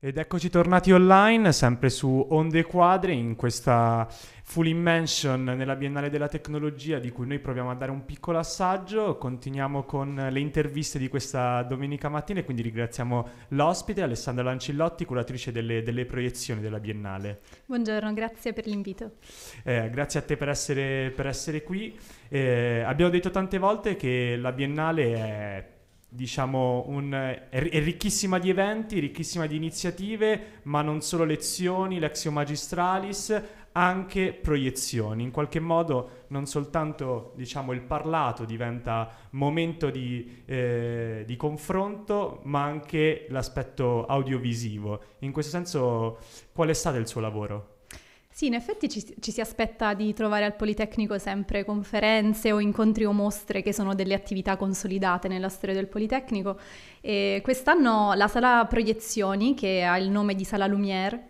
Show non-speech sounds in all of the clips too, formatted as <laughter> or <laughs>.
Ed eccoci tornati online, sempre su Onde Quadre, in questa full invention nella Biennale della Tecnologia di cui noi proviamo a dare un piccolo assaggio. Continuiamo con le interviste di questa domenica mattina e quindi ringraziamo l'ospite Alessandra Lancillotti, curatrice delle, delle proiezioni della Biennale. Buongiorno, grazie per l'invito. Eh, grazie a te per essere, per essere qui. Eh, abbiamo detto tante volte che la Biennale è diciamo, un, è, ricchissima di eventi, ricchissima di iniziative, ma non solo lezioni, lexio magistralis, anche proiezioni. In qualche modo non soltanto diciamo, il parlato diventa momento di, eh, di, confronto, ma anche l'aspetto audiovisivo. In questo senso, qual è stato il suo lavoro? Sì, in effetti ci, ci, si aspetta di trovare al Politecnico sempre conferenze o incontri o mostre che sono delle attività consolidate nella storia del Politecnico. E quest'anno la sala proiezioni, che ha il nome di Sala Lumière,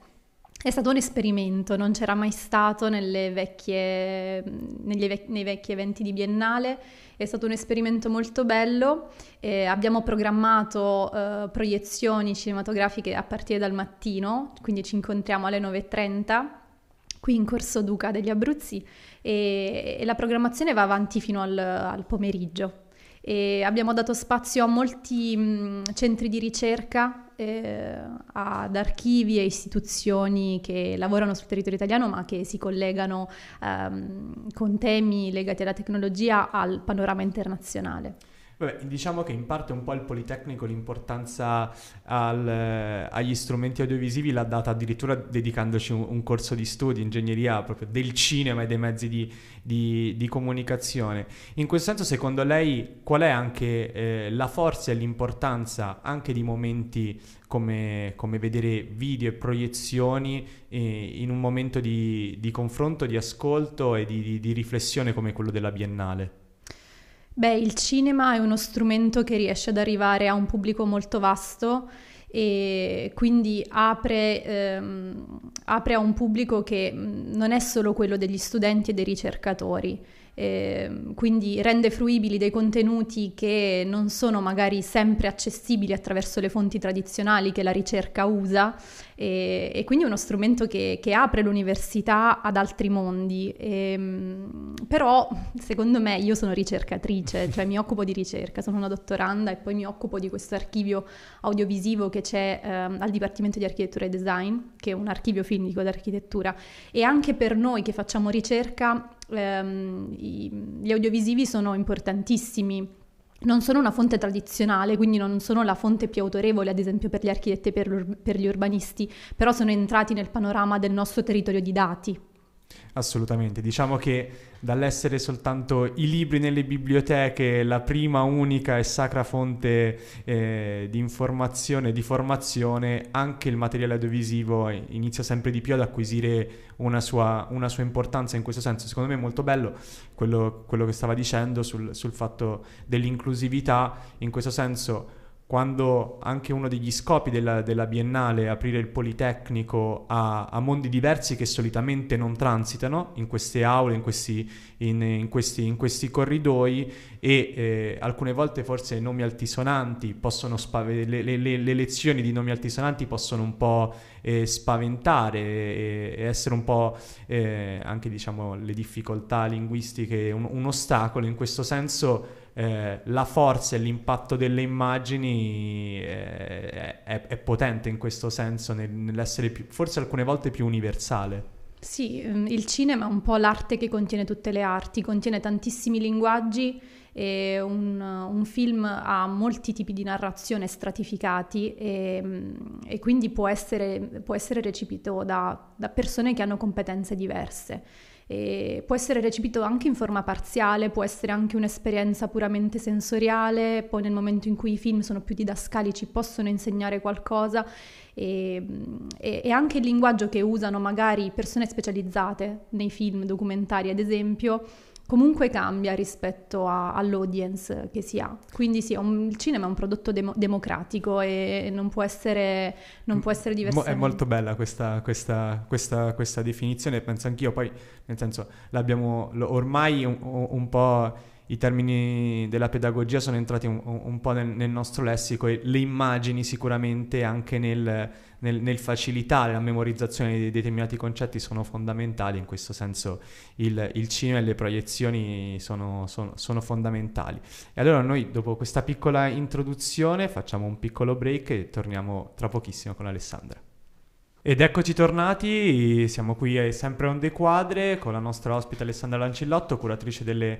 è stato un esperimento, non c'era mai stato vecchie, vec- nei vecchi eventi di biennale, è stato un esperimento molto bello, eh, abbiamo programmato eh, proiezioni cinematografiche a partire dal mattino, quindi ci incontriamo alle 9.30 qui in Corso Duca degli Abruzzi e, e la programmazione va avanti fino al, al pomeriggio. E abbiamo dato spazio a molti mh, mm, centri di ricerca, eh, ad archivi e istituzioni che lavorano sul territorio italiano ma che si collegano ehm, con temi legati alla tecnologia al panorama internazionale. Vabbè, diciamo che in parte un po' il Politecnico l'importanza al, eh, agli strumenti audiovisivi l'ha data addirittura dedicandoci un, un, corso di studio, ingegneria proprio del cinema e dei mezzi di, di, di comunicazione. In quel senso, secondo lei, qual è anche eh, la forza e l'importanza anche di momenti come, come vedere video e proiezioni eh, in un momento di, di, confronto, di ascolto e di riflessione come quello della Biennale? Beh, il cinema è uno strumento che riesce ad arrivare a un pubblico molto vasto e quindi apre, ehm, apre a un pubblico che non è solo quello degli studenti e dei ricercatori. Ehm, quindi rende fruibili dei contenuti che non sono magari sempre accessibili attraverso le fonti tradizionali che la ricerca usa e, e quindi è uno strumento che, che, apre l'università ad altri mondi. E, ehm, però secondo me io sono ricercatrice, cioè mi occupo di ricerca, sono una dottoranda e poi mi occupo di questo archivio audiovisivo che c'è eh, al Dipartimento di Architettura e Design, che è un archivio filmico d'architettura e anche per noi che facciamo ricerca ehm, i, gli audiovisivi sono importantissimi non sono una fonte tradizionale, quindi non sono la fonte più autorevole, ad esempio per gli architetti e per, per, gli urbanisti, però sono entrati nel panorama del nostro territorio di dati. Assolutamente, diciamo che dall'essere soltanto i libri nelle biblioteche la prima, unica e sacra fonte eh, di informazione, e di formazione, anche il materiale audiovisivo inizia sempre di più ad acquisire una sua, una sua importanza in questo senso. Secondo me è molto bello quello, quello che stava dicendo sul, sul fatto dell'inclusività, in questo senso quando anche uno degli scopi della, della Biennale è aprire il Politecnico a, a, mondi diversi che solitamente non transitano in queste aule, in questi, in, in questi, in questi corridoi e eh, alcune volte forse nomi altisonanti possono spaventare, le, le, le, lezioni di nomi altisonanti possono un po' eh, spaventare e, e, essere un po' eh, anche diciamo le difficoltà linguistiche un, un ostacolo in questo senso eh, la forza e l'impatto delle immagini eh, è, è, è potente in questo senso, nel, nell'essere più, forse alcune volte più universale. Sì, ehm, il cinema è un po' l'arte che contiene tutte le arti, contiene tantissimi linguaggi e un, un film ha molti tipi di narrazione stratificati e, mm, e quindi può essere, può essere, recepito da, da persone che hanno competenze diverse e può essere recepito anche in forma parziale, può essere anche un'esperienza puramente sensoriale, poi nel momento in cui i film sono più didascalici possono insegnare qualcosa e, mm, e, e anche il linguaggio che usano magari persone specializzate nei film documentari ad esempio comunque cambia rispetto a, all'audience che si ha. Quindi sì, un, il cinema è un prodotto demo, democratico e non può essere, non può essere mm, diverso. È molto bella questa, questa, questa, questa, definizione, penso anch'io, poi nel senso l'abbiamo ormai un, un po' i termini della pedagogia sono entrati un, un po' nel, nel, nostro lessico e le immagini sicuramente anche nel, nel, nel, facilitare la memorizzazione di determinati concetti sono fondamentali, in questo senso il, il cinema e le proiezioni sono, sono, sono, fondamentali. E allora noi dopo questa piccola introduzione facciamo un piccolo break e torniamo tra pochissimo con Alessandra. Ed eccoci tornati, siamo qui eh, sempre on the quadre con la nostra ospite Alessandra Lancillotto, curatrice delle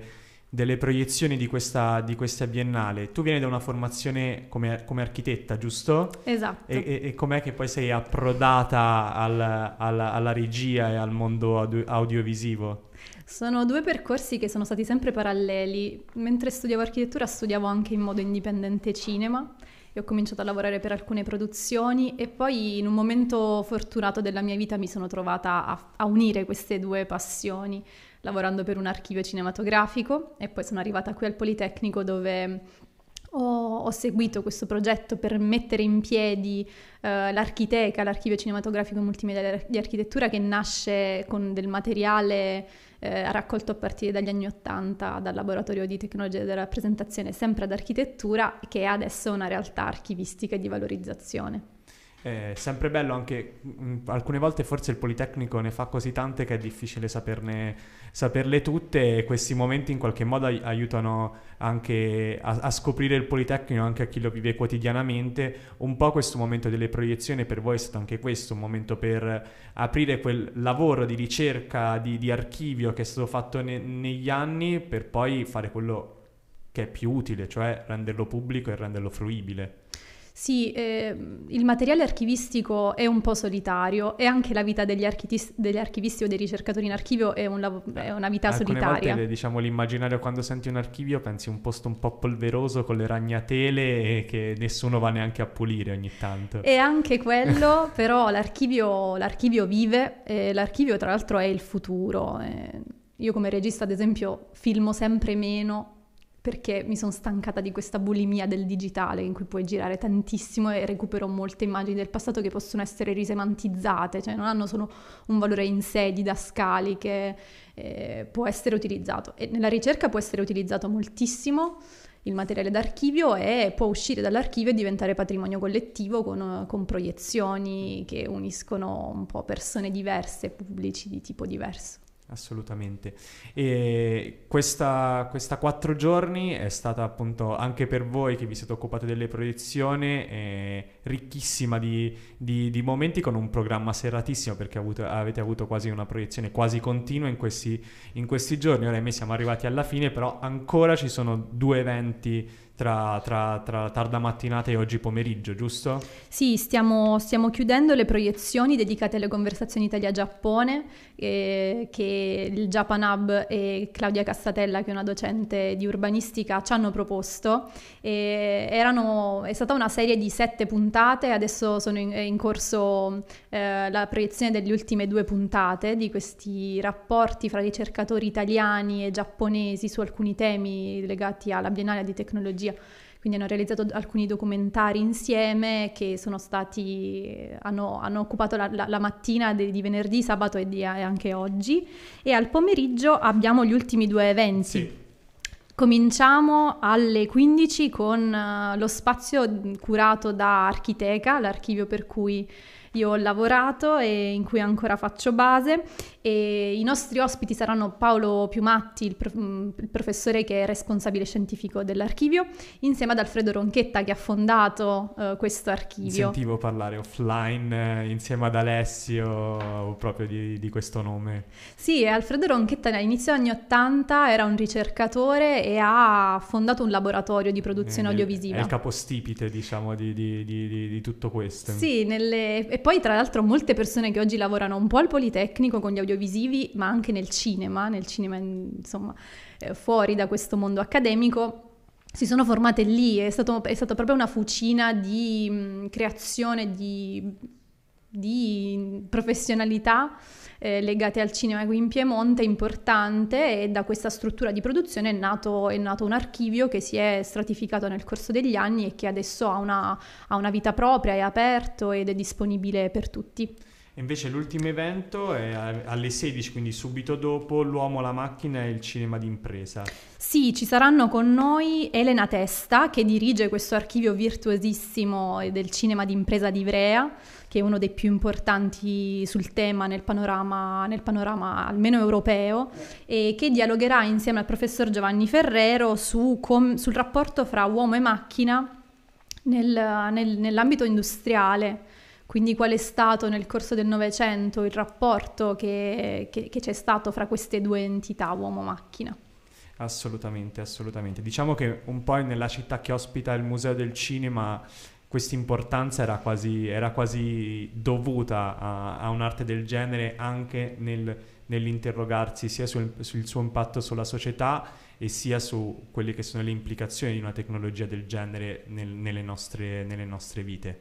delle proiezioni di questa, di questa, biennale. Tu vieni da una formazione come, come architetta, giusto? Esatto. E, e, e, com'è che poi sei approdata al, alla, alla, regia e al mondo audio- audiovisivo? Sono due percorsi che sono stati sempre paralleli. Mentre studiavo architettura studiavo anche in modo indipendente cinema e ho cominciato a lavorare per alcune produzioni e poi in un momento fortunato della mia vita mi sono trovata a, a unire queste due passioni lavorando per un archivio cinematografico e poi sono arrivata qui al Politecnico dove mm, ho, ho seguito questo progetto per mettere in piedi eh, l'architeca, l'archivio cinematografico multimedia di architettura che nasce con del materiale eh, raccolto a partire dagli anni Ottanta dal laboratorio di tecnologia della rappresentazione sempre ad architettura che è adesso una realtà archivistica e di valorizzazione. È sempre bello anche, mh, mm, alcune volte forse il Politecnico ne fa così tante che è difficile saperne, saperle tutte e questi momenti in qualche modo ai- aiutano anche a, a, scoprire il Politecnico, anche a chi lo vive quotidianamente. Un po' questo momento delle proiezioni per voi è stato anche questo, un momento per aprire quel lavoro di ricerca, di, di archivio che è stato fatto ne- negli anni per poi fare quello che è più utile, cioè renderlo pubblico e renderlo fruibile. Sì, eh, il materiale archivistico è un po' solitario e anche la vita degli, architis- degli archivisti o dei ricercatori in archivio è, un lav- è una vita Alcune solitaria. Volte, diciamo, l'immaginario quando senti un archivio pensi un posto un po' polveroso con le ragnatele che nessuno va neanche a pulire ogni tanto. E anche quello, <laughs> però l'archivio, l'archivio vive, eh, l'archivio tra l'altro è il futuro. Eh, io come regista, ad esempio, filmo sempre meno perché mi sono stancata di questa bulimia del digitale in cui puoi girare tantissimo e recupero molte immagini del passato che possono essere risemantizzate, cioè non hanno solo un valore in sé didascali che eh, può essere utilizzato. E nella ricerca può essere utilizzato moltissimo il materiale d'archivio e può uscire dall'archivio e diventare patrimonio collettivo con, con proiezioni che uniscono un po' persone diverse, pubblici di tipo diverso. Assolutamente. E questa, questa quattro giorni è stata appunto anche per voi che vi siete occupati delle proiezioni eh, ricchissima di, di, di, momenti con un programma serratissimo perché avuto, avete avuto quasi una proiezione quasi continua in questi, in questi giorni. Ora noi siamo arrivati alla fine, però ancora ci sono due eventi tra, tra, tra, tarda mattinata e oggi pomeriggio, giusto? Sì, stiamo, stiamo chiudendo le proiezioni dedicate alle conversazioni Italia-Giappone eh, che il Japan Hub e Claudia Castatella, che è una docente di urbanistica, ci hanno proposto. Eh, erano, è stata una serie di sette puntate, adesso sono in, in corso eh, la proiezione delle ultime due puntate di questi rapporti fra ricercatori italiani e giapponesi su alcuni temi legati alla Biennale di Tecnologia psicologia. Quindi hanno realizzato alcuni documentari insieme che sono stati, eh, hanno, hanno occupato la, la, la mattina di, di, venerdì, sabato e, di, e, anche oggi. E al pomeriggio abbiamo gli ultimi due eventi. Sì. Cominciamo alle 15 con eh, lo spazio mm, curato da Architeca, l'archivio per cui io ho lavorato e in cui ancora faccio base e i nostri ospiti saranno Paolo Piumatti, il, prof- il professore che è responsabile scientifico dell'archivio, insieme ad Alfredo Ronchetta che ha fondato uh, questo archivio. Sentivo parlare offline eh, insieme ad Alessio proprio di, di questo nome. Sì, Alfredo Ronchetta all'inizio degli anni 80 era un ricercatore e ha fondato un laboratorio di produzione eh, audiovisiva. È il capostipite diciamo di, di, di tutto questo. Sì, nelle... e poi poi tra l'altro molte persone che oggi lavorano un po' al Politecnico con gli audiovisivi, ma anche nel cinema, nel cinema insomma eh, fuori da questo mondo accademico, si sono formate lì, è, stato, è stata proprio una fucina di mh, creazione di, di professionalità eh, legate al cinema qui in Piemonte importante e da questa struttura di produzione è nato, è nato, un archivio che si è stratificato nel corso degli anni e che adesso ha una, ha una vita propria, è aperto ed è disponibile per tutti. Invece l'ultimo evento è alle 16, quindi subito dopo, l'uomo, la macchina e il cinema d'impresa. Sì, ci saranno con noi Elena Testa, che dirige questo archivio virtuosissimo eh, del cinema d'impresa di Ivrea, che è uno dei più importanti sul tema nel panorama, nel panorama almeno europeo, e che dialogherà insieme al professor Giovanni Ferrero su com- sul rapporto fra uomo e macchina nel, nel, nell'ambito industriale quindi qual è stato nel corso del Novecento il rapporto che, che, che c'è stato fra queste due entità, uomo-macchina? Assolutamente, assolutamente. Diciamo che un po' nella città che ospita il Museo del Cinema questa importanza era quasi, era quasi dovuta a, a, un'arte del genere anche nel, nell'interrogarsi sia sul, sul, suo impatto sulla società e sia su quelle che sono le implicazioni di una tecnologia del genere nel, nelle, nostre, nelle nostre vite.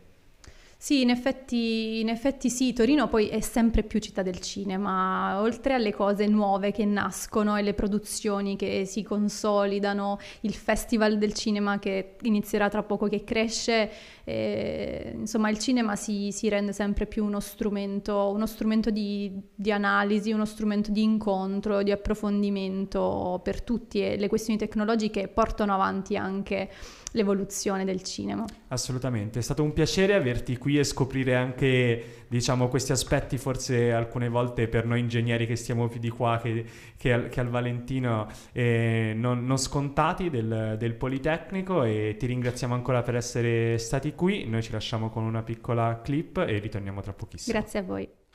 Sì, in effetti, in effetti sì, Torino poi è sempre più città del cinema, oltre alle cose nuove che nascono e le produzioni che si consolidano, il festival del cinema che inizierà tra poco, che cresce, eh, insomma il cinema si, si, rende sempre più uno strumento, uno strumento di, di, analisi, uno strumento di incontro, di approfondimento per tutti e le questioni tecnologiche portano avanti anche l'evoluzione del cinema. Assolutamente, è stato un piacere averti qui qui e scoprire anche diciamo, questi aspetti forse alcune volte per noi ingegneri che stiamo più di qua che, che, al, che al, Valentino eh, non, non, scontati del, del, Politecnico e ti ringraziamo ancora per essere stati qui, noi ci lasciamo con una piccola clip e ritorniamo tra pochissimo. Grazie a voi.